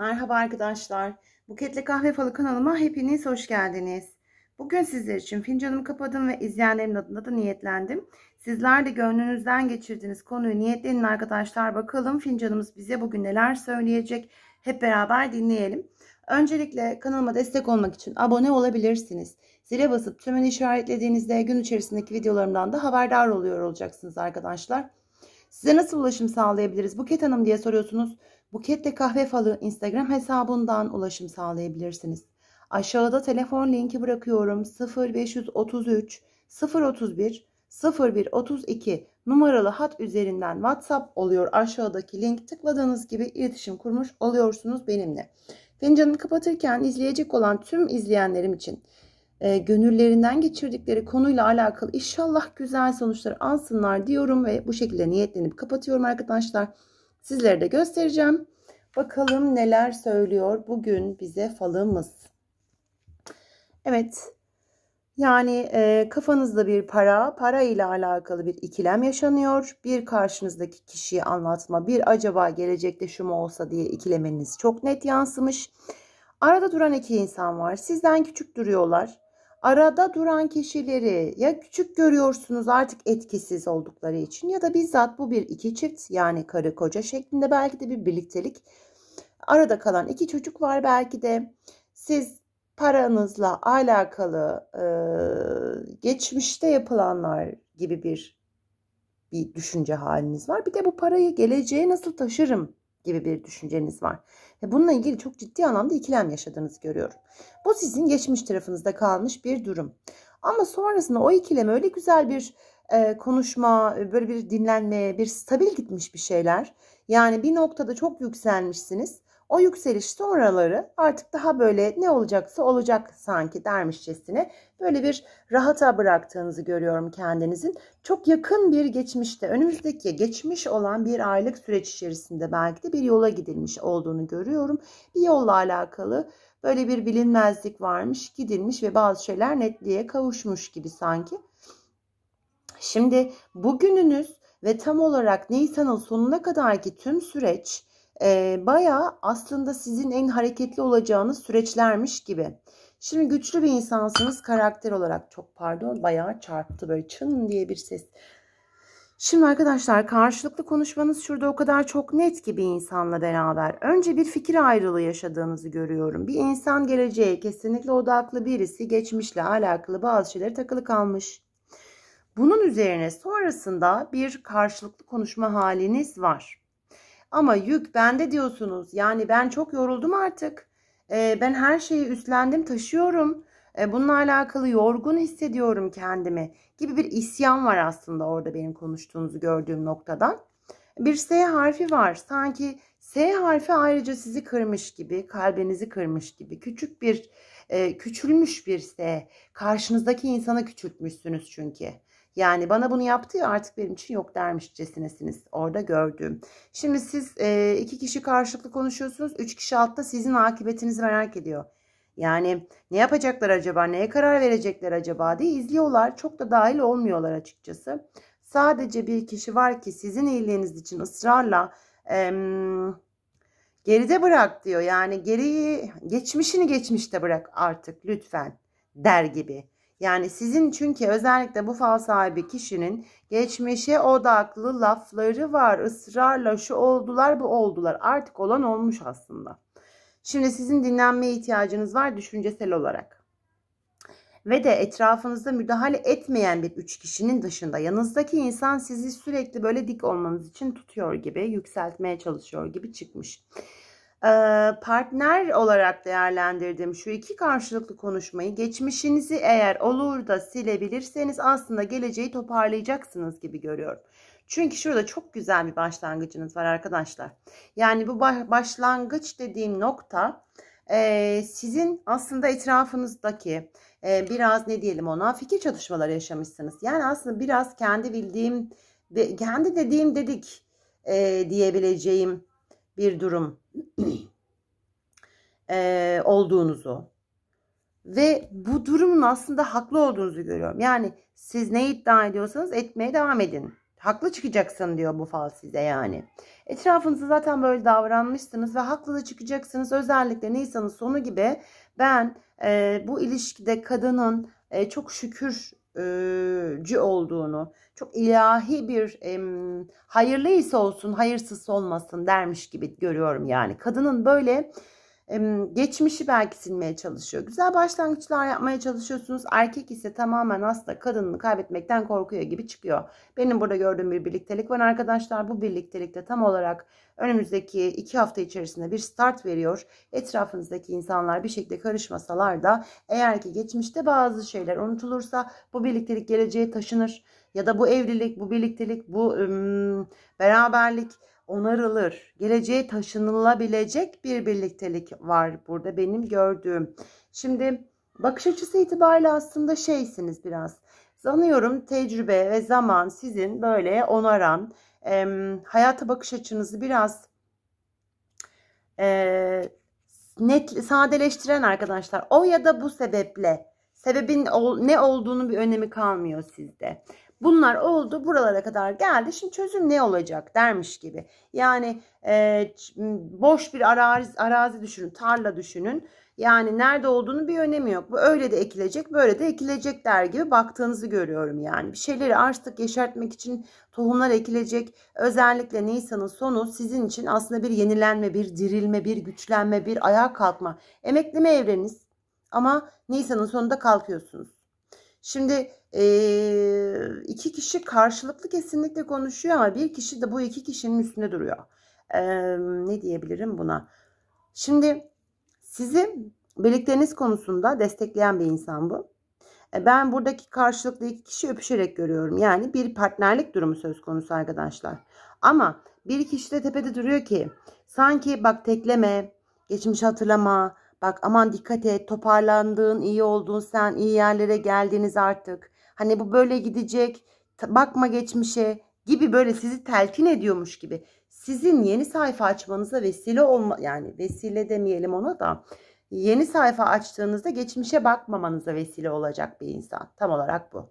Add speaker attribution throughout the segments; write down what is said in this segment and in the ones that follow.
Speaker 1: Merhaba arkadaşlar. Buketle Kahve Falı kanalıma hepiniz hoş geldiniz. Bugün sizler için fincanımı kapadım ve izleyenlerin adına da niyetlendim. Sizler de gönlünüzden geçirdiğiniz konuyu niyetlenin arkadaşlar. Bakalım fincanımız bize bugün neler söyleyecek. Hep beraber dinleyelim. Öncelikle kanalıma destek olmak için abone olabilirsiniz. Zile basıp tümünü işaretlediğinizde gün içerisindeki videolarımdan da haberdar oluyor olacaksınız arkadaşlar. Size nasıl ulaşım sağlayabiliriz Buket Hanım diye soruyorsunuz. Buketle Kahve Falı Instagram hesabından ulaşım sağlayabilirsiniz. Aşağıda telefon linki bırakıyorum 0533 031 0132 numaralı hat üzerinden WhatsApp oluyor. Aşağıdaki link tıkladığınız gibi iletişim kurmuş oluyorsunuz benimle. Fincanı kapatırken izleyecek olan tüm izleyenlerim için e, gönüllerinden geçirdikleri konuyla alakalı inşallah güzel sonuçlar alsınlar diyorum ve bu şekilde niyetlenip kapatıyorum arkadaşlar. Sizlere de göstereceğim. Bakalım neler söylüyor bugün bize falımız. Evet. Yani e, kafanızda bir para, para ile alakalı bir ikilem yaşanıyor. Bir karşınızdaki kişiyi anlatma, bir acaba gelecekte şu mu olsa diye ikilemeniz çok net yansımış. Arada duran iki insan var. Sizden küçük duruyorlar arada duran kişileri ya küçük görüyorsunuz artık etkisiz oldukları için ya da bizzat bu bir iki çift yani karı koca şeklinde belki de bir birliktelik arada kalan iki çocuk var belki de siz paranızla alakalı e, geçmişte yapılanlar gibi bir bir düşünce haliniz var. Bir de bu parayı geleceğe nasıl taşırım gibi bir düşünceniz var. Ve bununla ilgili çok ciddi anlamda ikilem yaşadığınızı görüyorum. Bu sizin geçmiş tarafınızda kalmış bir durum. Ama sonrasında o ikilem öyle güzel bir e, konuşma, e, böyle bir dinlenme, bir stabil gitmiş bir şeyler. Yani bir noktada çok yükselmişsiniz. O yükselişte oraları artık daha böyle ne olacaksa olacak sanki dermişçesine böyle bir rahata bıraktığınızı görüyorum kendinizin. Çok yakın bir geçmişte önümüzdeki geçmiş olan bir aylık süreç içerisinde belki de bir yola gidilmiş olduğunu görüyorum. Bir yolla alakalı böyle bir bilinmezlik varmış gidilmiş ve bazı şeyler netliğe kavuşmuş gibi sanki. Şimdi bugününüz ve tam olarak Nisan'ın sonuna kadarki tüm süreç e, bayağı aslında sizin en hareketli olacağınız süreçlermiş gibi. Şimdi güçlü bir insansınız karakter olarak çok pardon bayağı çarptı böyle çın diye bir ses. Şimdi arkadaşlar karşılıklı konuşmanız şurada o kadar çok net ki bir insanla beraber. Önce bir fikir ayrılığı yaşadığınızı görüyorum. Bir insan geleceğe kesinlikle odaklı birisi geçmişle alakalı bazı şeylere takılı kalmış. Bunun üzerine sonrasında bir karşılıklı konuşma haliniz var. Ama yük bende diyorsunuz. Yani ben çok yoruldum artık. E, ben her şeyi üstlendim, taşıyorum. E, bununla alakalı yorgun hissediyorum kendimi gibi bir isyan var aslında orada benim konuştuğunuzu gördüğüm noktadan. Bir S harfi var. Sanki S harfi ayrıca sizi kırmış gibi, kalbinizi kırmış gibi. Küçük bir, e, küçülmüş bir S. Karşınızdaki insanı küçültmüşsünüz çünkü. Yani bana bunu yaptı ya artık benim için yok dermişçesinesiniz orada gördüğüm. Şimdi siz e, iki kişi karşılıklı konuşuyorsunuz. Üç kişi altta sizin akıbetinizi merak ediyor. Yani ne yapacaklar acaba neye karar verecekler acaba diye izliyorlar. Çok da dahil olmuyorlar açıkçası. Sadece bir kişi var ki sizin iyiliğiniz için ısrarla e, geride bırak diyor. Yani geriyi geçmişini geçmişte bırak artık lütfen der gibi. Yani sizin çünkü özellikle bu fal sahibi kişinin geçmişe odaklı lafları var. ısrarla şu oldular bu oldular. Artık olan olmuş aslında. Şimdi sizin dinlenmeye ihtiyacınız var düşüncesel olarak. Ve de etrafınızda müdahale etmeyen bir üç kişinin dışında yanınızdaki insan sizi sürekli böyle dik olmanız için tutuyor gibi, yükseltmeye çalışıyor gibi çıkmış partner olarak değerlendirdim şu iki karşılıklı konuşmayı geçmişinizi eğer olur da silebilirseniz aslında geleceği toparlayacaksınız gibi görüyorum. Çünkü şurada çok güzel bir başlangıcınız var arkadaşlar. Yani bu başlangıç dediğim nokta sizin aslında etrafınızdaki biraz ne diyelim ona fikir çatışmaları yaşamışsınız. Yani aslında biraz kendi bildiğim kendi dediğim dedik diyebileceğim bir durum e, olduğunuzu ve bu durumun aslında haklı olduğunuzu görüyorum. Yani siz ne iddia ediyorsanız etmeye devam edin. Haklı çıkacaksın diyor bu fal size yani. Etrafınızda zaten böyle davranmışsınız ve haklı da çıkacaksınız. Özellikle Nisan'ın sonu gibi ben e, bu ilişkide kadının e, çok şükür e, olduğunu, çok ilahi bir e, hayırlıysa olsun, hayırsız olmasın dermiş gibi görüyorum yani. Kadının böyle geçmişi belki silmeye çalışıyor. Güzel başlangıçlar yapmaya çalışıyorsunuz. Erkek ise tamamen hasta kadınını kaybetmekten korkuyor gibi çıkıyor. Benim burada gördüğüm bir birliktelik var arkadaşlar. Bu birliktelikte tam olarak önümüzdeki iki hafta içerisinde bir start veriyor. Etrafınızdaki insanlar bir şekilde karışmasalar da eğer ki geçmişte bazı şeyler unutulursa bu birliktelik geleceğe taşınır. Ya da bu evlilik, bu birliktelik, bu ım, beraberlik onarılır. Geleceğe taşınılabilecek bir birliktelik var burada benim gördüğüm. Şimdi bakış açısı itibariyle aslında şeysiniz biraz. Sanıyorum tecrübe ve zaman sizin böyle onaran, e, hayata bakış açınızı biraz e, net sadeleştiren arkadaşlar. O ya da bu sebeple sebebin ne olduğunu bir önemi kalmıyor sizde. Bunlar oldu buralara kadar geldi. Şimdi çözüm ne olacak dermiş gibi. Yani e, boş bir arazi, arazi düşünün, tarla düşünün. Yani nerede olduğunu bir önemi yok. Bu öyle de ekilecek, böyle de ekilecek der gibi baktığınızı görüyorum yani. Bir şeyleri açtık, yeşertmek için tohumlar ekilecek. Özellikle Nisan'ın sonu sizin için aslında bir yenilenme, bir dirilme, bir güçlenme, bir ayağa kalkma. Emekleme evreniz ama Nisan'ın sonunda kalkıyorsunuz. Şimdi e, iki kişi karşılıklı kesinlikle konuşuyor ama bir kişi de bu iki kişinin üstünde duruyor. E, ne diyebilirim buna? Şimdi sizi birlikleriniz konusunda destekleyen bir insan bu. E, ben buradaki karşılıklı iki kişi öpüşerek görüyorum. Yani bir partnerlik durumu söz konusu arkadaşlar. Ama bir kişi de tepede duruyor ki sanki bak tekleme, geçmiş hatırlama, Bak aman dikkat et toparlandığın iyi oldun sen iyi yerlere geldiniz artık. Hani bu böyle gidecek bakma geçmişe gibi böyle sizi telkin ediyormuş gibi. Sizin yeni sayfa açmanıza vesile olma yani vesile demeyelim ona da yeni sayfa açtığınızda geçmişe bakmamanıza vesile olacak bir insan. Tam olarak bu.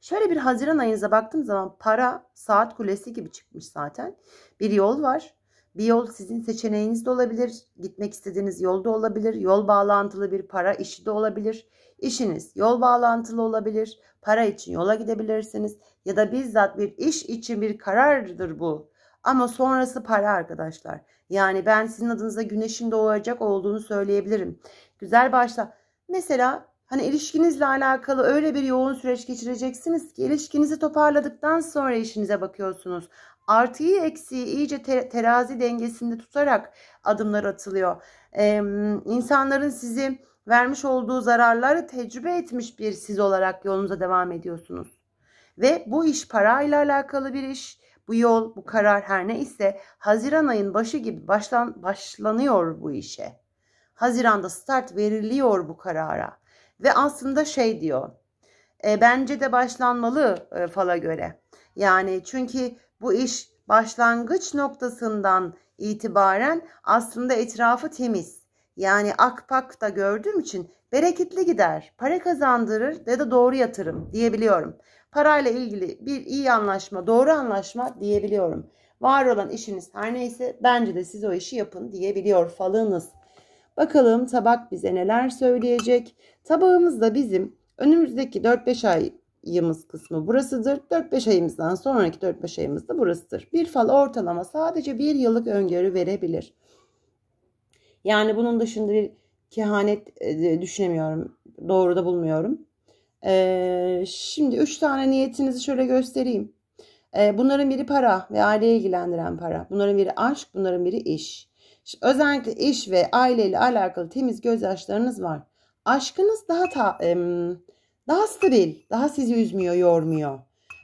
Speaker 1: Şöyle bir Haziran ayınıza baktığım zaman para saat kulesi gibi çıkmış zaten. Bir yol var. Bir yol sizin seçeneğiniz de olabilir. Gitmek istediğiniz yol da olabilir. Yol bağlantılı bir para işi de olabilir. İşiniz yol bağlantılı olabilir. Para için yola gidebilirsiniz. Ya da bizzat bir iş için bir karardır bu. Ama sonrası para arkadaşlar. Yani ben sizin adınıza güneşin doğacak olduğunu söyleyebilirim. Güzel başla. Mesela hani ilişkinizle alakalı öyle bir yoğun süreç geçireceksiniz ki ilişkinizi toparladıktan sonra işinize bakıyorsunuz artıyı eksiği iyice terazi dengesinde tutarak adımlar atılıyor. Ee, insanların sizi vermiş olduğu zararları tecrübe etmiş bir siz olarak yolunuza devam ediyorsunuz. Ve bu iş parayla alakalı bir iş. Bu yol, bu karar her ne ise Haziran ayın başı gibi başlan, başlanıyor bu işe. Haziran'da start veriliyor bu karara. Ve aslında şey diyor. E, bence de başlanmalı e, fala göre. Yani çünkü bu iş başlangıç noktasından itibaren aslında etrafı temiz. Yani akpak da gördüğüm için bereketli gider, para kazandırır ya da doğru yatırım diyebiliyorum. Parayla ilgili bir iyi anlaşma, doğru anlaşma diyebiliyorum. Var olan işiniz her neyse bence de siz o işi yapın diyebiliyor falınız. Bakalım tabak bize neler söyleyecek. Tabağımızda bizim önümüzdeki 4-5 ay yımız kısmı burasıdır. 4-5 ayımızdan sonraki 4-5 ayımız da burasıdır. Bir fal ortalama sadece bir yıllık öngörü verebilir. Yani bunun dışında bir kehanet e, düşünemiyorum. Doğru da bulmuyorum. E, şimdi 3 tane niyetinizi şöyle göstereyim. E, bunların biri para ve aileyi ilgilendiren para. Bunların biri aşk, bunların biri iş. Şimdi özellikle iş ve aileyle alakalı temiz gözyaşlarınız var. Aşkınız daha ta, e, daha stabil. Daha sizi üzmüyor, yormuyor.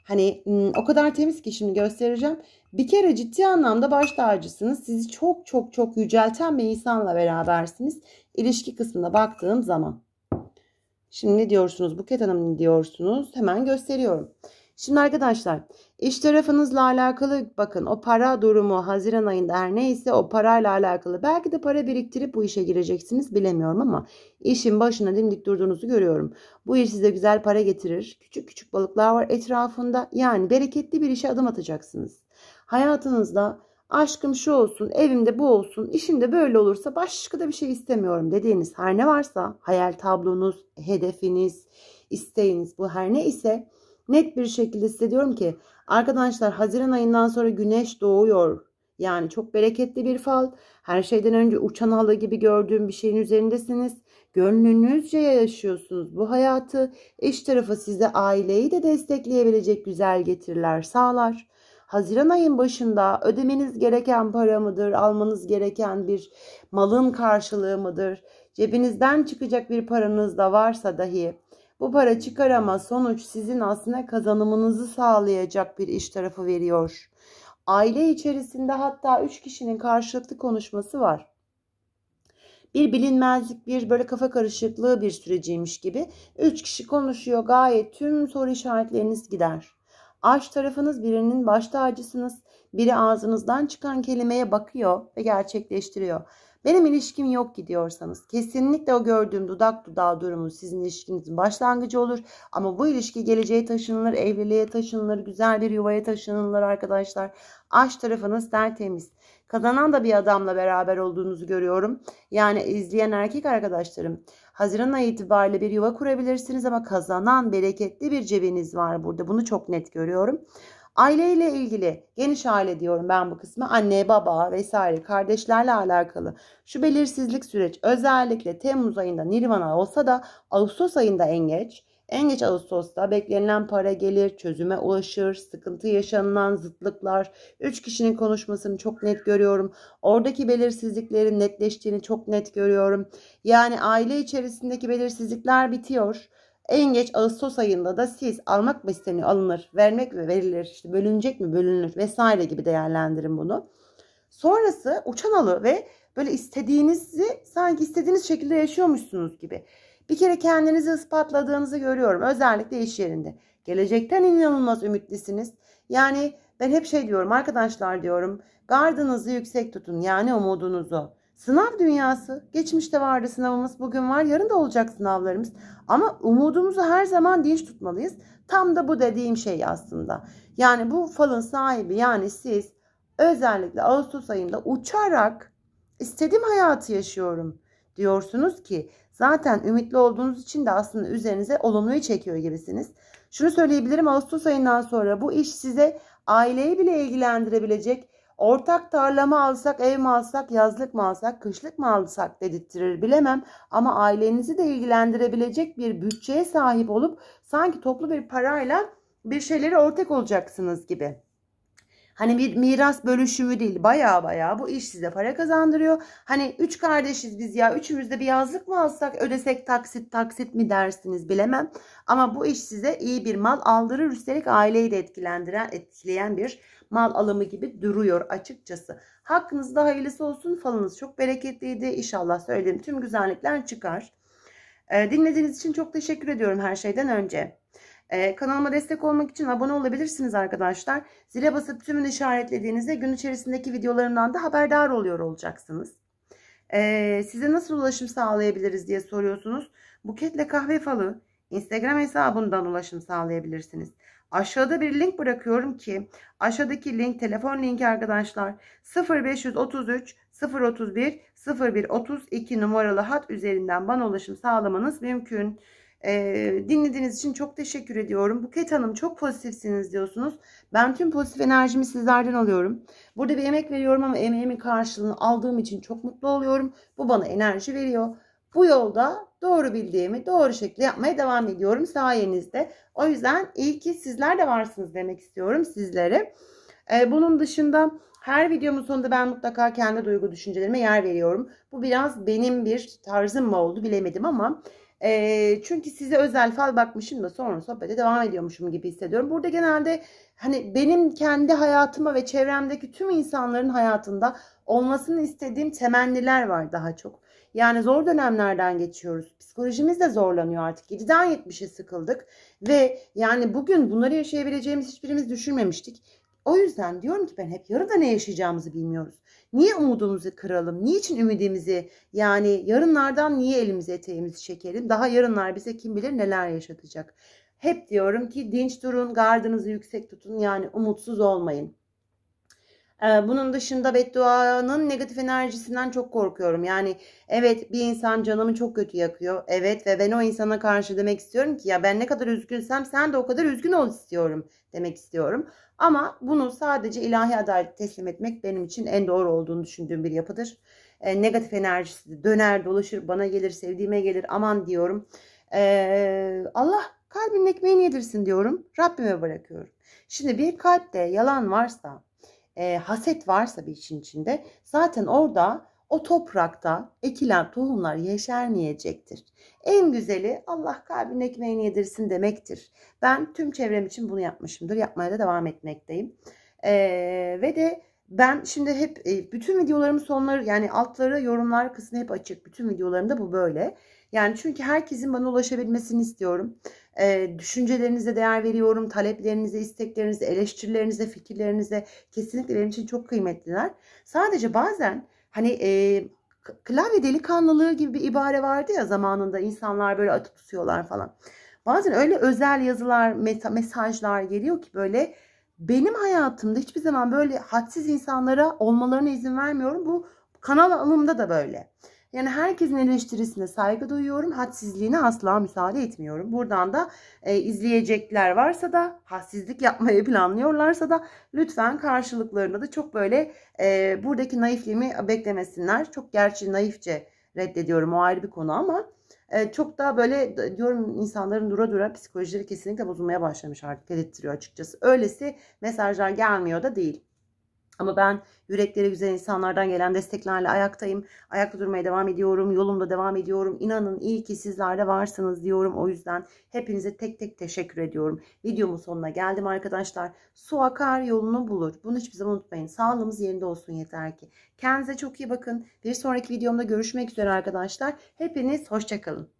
Speaker 1: Hani o kadar temiz ki şimdi göstereceğim. Bir kere ciddi anlamda baş tacısınız. Sizi çok çok çok yücelten bir insanla berabersiniz. İlişki kısmına baktığım zaman. Şimdi ne diyorsunuz? Buket Hanım diyorsunuz. Hemen gösteriyorum. Şimdi arkadaşlar iş tarafınızla alakalı bakın o para durumu Haziran ayında her neyse o parayla alakalı belki de para biriktirip bu işe gireceksiniz bilemiyorum ama işin başına dimdik durduğunuzu görüyorum. Bu iş size güzel para getirir. Küçük küçük balıklar var etrafında yani bereketli bir işe adım atacaksınız. Hayatınızda aşkım şu olsun, evimde bu olsun, işimde böyle olursa başka da bir şey istemiyorum dediğiniz her ne varsa hayal tablonuz, hedefiniz, isteğiniz bu her ne ise Net bir şekilde size ki arkadaşlar Haziran ayından sonra güneş doğuyor. Yani çok bereketli bir fal. Her şeyden önce uçan halı gibi gördüğüm bir şeyin üzerindesiniz. Gönlünüzce yaşıyorsunuz bu hayatı. İş tarafı size aileyi de destekleyebilecek güzel getiriler sağlar. Haziran ayın başında ödemeniz gereken para mıdır, almanız gereken bir malın karşılığı mıdır, cebinizden çıkacak bir paranız da varsa dahi bu para çıkarama sonuç sizin aslında kazanımınızı sağlayacak bir iş tarafı veriyor. Aile içerisinde hatta 3 kişinin karşılıklı konuşması var bir bilinmezlik, bir böyle kafa karışıklığı bir süreciymiş gibi. Üç kişi konuşuyor gayet tüm soru işaretleriniz gider. Aşk tarafınız birinin başta acısınız, Biri ağzınızdan çıkan kelimeye bakıyor ve gerçekleştiriyor. Benim ilişkim yok gidiyorsanız kesinlikle o gördüğüm dudak dudağı durumu sizin ilişkinizin başlangıcı olur. Ama bu ilişki geleceğe taşınılır, evliliğe taşınılır, güzel bir yuvaya taşınılır arkadaşlar. Aşk tarafınız tertemiz. Kazanan da bir adamla beraber olduğunuzu görüyorum. Yani izleyen erkek arkadaşlarım. Haziran ayı itibariyle bir yuva kurabilirsiniz ama kazanan bereketli bir cebiniz var burada. Bunu çok net görüyorum. Aileyle ilgili geniş aile diyorum ben bu kısmı. Anne, baba vesaire kardeşlerle alakalı. Şu belirsizlik süreç özellikle Temmuz ayında Nirvana olsa da Ağustos ayında en geç. En geç Ağustos'ta beklenilen para gelir, çözüme ulaşır, sıkıntı yaşanılan zıtlıklar, 3 kişinin konuşmasını çok net görüyorum. Oradaki belirsizliklerin netleştiğini çok net görüyorum. Yani aile içerisindeki belirsizlikler bitiyor. En geç Ağustos ayında da siz almak mı isteniyor alınır, vermek mi verilir, işte bölünecek mi bölünür vesaire gibi değerlendirin bunu. Sonrası uçan alı ve böyle istediğinizi sanki istediğiniz şekilde yaşıyormuşsunuz gibi. Bir kere kendinizi ispatladığınızı görüyorum özellikle iş yerinde. Gelecekten inanılmaz ümitlisiniz. Yani ben hep şey diyorum arkadaşlar diyorum gardınızı yüksek tutun yani umudunuzu. Sınav dünyası. Geçmişte vardı sınavımız, bugün var, yarın da olacak sınavlarımız. Ama umudumuzu her zaman dinç tutmalıyız. Tam da bu dediğim şey aslında. Yani bu falın sahibi yani siz özellikle Ağustos ayında uçarak istediğim hayatı yaşıyorum diyorsunuz ki zaten ümitli olduğunuz için de aslında üzerinize olumluyu çekiyor gibisiniz. Şunu söyleyebilirim Ağustos ayından sonra bu iş size aileyi bile ilgilendirebilecek Ortak tarla alsak, ev mi alsak, yazlık mı alsak, kışlık mı alsak dedirttirir bilemem. Ama ailenizi de ilgilendirebilecek bir bütçeye sahip olup sanki toplu bir parayla bir şeyleri ortak olacaksınız gibi. Hani bir miras bölüşümü değil baya baya bu iş size para kazandırıyor. Hani üç kardeşiz biz ya üçümüzde bir yazlık mı alsak ödesek taksit taksit mi dersiniz bilemem. Ama bu iş size iyi bir mal aldırır üstelik aileyi de etkilendiren etkileyen bir mal alımı gibi duruyor açıkçası. Hakkınızda hayırlısı olsun. Falınız çok bereketliydi. İnşallah söylediğim tüm güzellikler çıkar. E, dinlediğiniz için çok teşekkür ediyorum her şeyden önce. E, kanalıma destek olmak için abone olabilirsiniz arkadaşlar. Zile basıp tümünü işaretlediğinizde gün içerisindeki videolarımdan da haberdar oluyor olacaksınız. E, size nasıl ulaşım sağlayabiliriz diye soruyorsunuz. Buketle kahve falı Instagram hesabından ulaşım sağlayabilirsiniz. Aşağıda bir link bırakıyorum ki aşağıdaki link telefon linki arkadaşlar 0533 031 0132 numaralı hat üzerinden bana ulaşım sağlamanız mümkün. Ee, dinlediğiniz için çok teşekkür ediyorum. Buket Hanım çok pozitifsiniz diyorsunuz. Ben tüm pozitif enerjimi sizlerden alıyorum. Burada bir emek veriyorum ama emeğimin karşılığını aldığım için çok mutlu oluyorum. Bu bana enerji veriyor. Bu yolda doğru bildiğimi doğru şekilde yapmaya devam ediyorum sayenizde. O yüzden iyi ki sizler de varsınız demek istiyorum sizlere. Ee, bunun dışında her videomun sonunda ben mutlaka kendi duygu düşüncelerime yer veriyorum. Bu biraz benim bir tarzım mı oldu bilemedim ama e, çünkü size özel fal bakmışım da sonra sohbete devam ediyormuşum gibi hissediyorum. Burada genelde hani benim kendi hayatıma ve çevremdeki tüm insanların hayatında olmasını istediğim temenniler var daha çok. Yani zor dönemlerden geçiyoruz. Psikolojimiz de zorlanıyor artık. 7'den 70'e sıkıldık ve yani bugün bunları yaşayabileceğimiz hiçbirimiz düşünmemiştik. O yüzden diyorum ki ben hep yarın da ne yaşayacağımızı bilmiyoruz. Niye umudumuzu kıralım? Niçin ümidimizi yani yarınlardan niye elimizi eteğimizi çekelim? Daha yarınlar bize kim bilir neler yaşatacak. Hep diyorum ki dinç durun, gardınızı yüksek tutun yani umutsuz olmayın. Ee, bunun dışında bedduanın negatif enerjisinden çok korkuyorum. Yani evet bir insan canımı çok kötü yakıyor. Evet ve ben o insana karşı demek istiyorum ki ya ben ne kadar üzgünsem sen de o kadar üzgün ol istiyorum demek istiyorum. Ama bunu sadece ilahi adalet teslim etmek benim için en doğru olduğunu düşündüğüm bir yapıdır. E, negatif enerjisi döner dolaşır bana gelir sevdiğime gelir aman diyorum. E, Allah kalbinin ekmeğini yedirsin diyorum. Rabbime bırakıyorum. Şimdi bir kalpte yalan varsa e, haset varsa bir işin içinde zaten orada o toprakta ekilen tohumlar yeşermeyecektir. En güzeli Allah kalbin ekmeğini yedirsin demektir. Ben tüm çevrem için bunu yapmışımdır. Yapmaya da devam etmekteyim. Ee, ve de ben şimdi hep bütün videolarımın sonları yani altları yorumlar kısmı hep açık. Bütün videolarımda bu böyle. Yani çünkü herkesin bana ulaşabilmesini istiyorum. E, düşüncelerinize değer veriyorum. Taleplerinize, isteklerinize, eleştirilerinize, fikirlerinize kesinlikle benim için çok kıymetliler. Sadece bazen hani e, klavye delikanlılığı gibi bir ibare vardı ya zamanında insanlar böyle atıp tutuyorlar falan. Bazen öyle özel yazılar, mesajlar geliyor ki böyle benim hayatımda hiçbir zaman böyle hadsiz insanlara olmalarına izin vermiyorum. Bu kanal alımda da böyle. Yani herkesin eleştirisine saygı duyuyorum. Hadsizliğine asla müsaade etmiyorum. Buradan da e, izleyecekler varsa da hadsizlik yapmayı planlıyorlarsa da lütfen karşılıklarında da çok böyle e, buradaki naifliğimi beklemesinler. Çok gerçi naifçe reddediyorum o ayrı bir konu ama e, çok daha böyle diyorum insanların dura dura psikolojileri kesinlikle bozulmaya başlamış artık dedirtiyor açıkçası. Öylesi mesajlar gelmiyor da değil. Ama ben yürekleri güzel insanlardan gelen desteklerle ayaktayım. Ayakta durmaya devam ediyorum. Yolumda devam ediyorum. İnanın iyi ki sizler de varsınız diyorum. O yüzden hepinize tek tek teşekkür ediyorum. Videomun sonuna geldim arkadaşlar. Su akar yolunu bulur. Bunu hiçbir zaman unutmayın. Sağlığımız yerinde olsun yeter ki. Kendinize çok iyi bakın. Bir sonraki videomda görüşmek üzere arkadaşlar. Hepiniz hoşçakalın.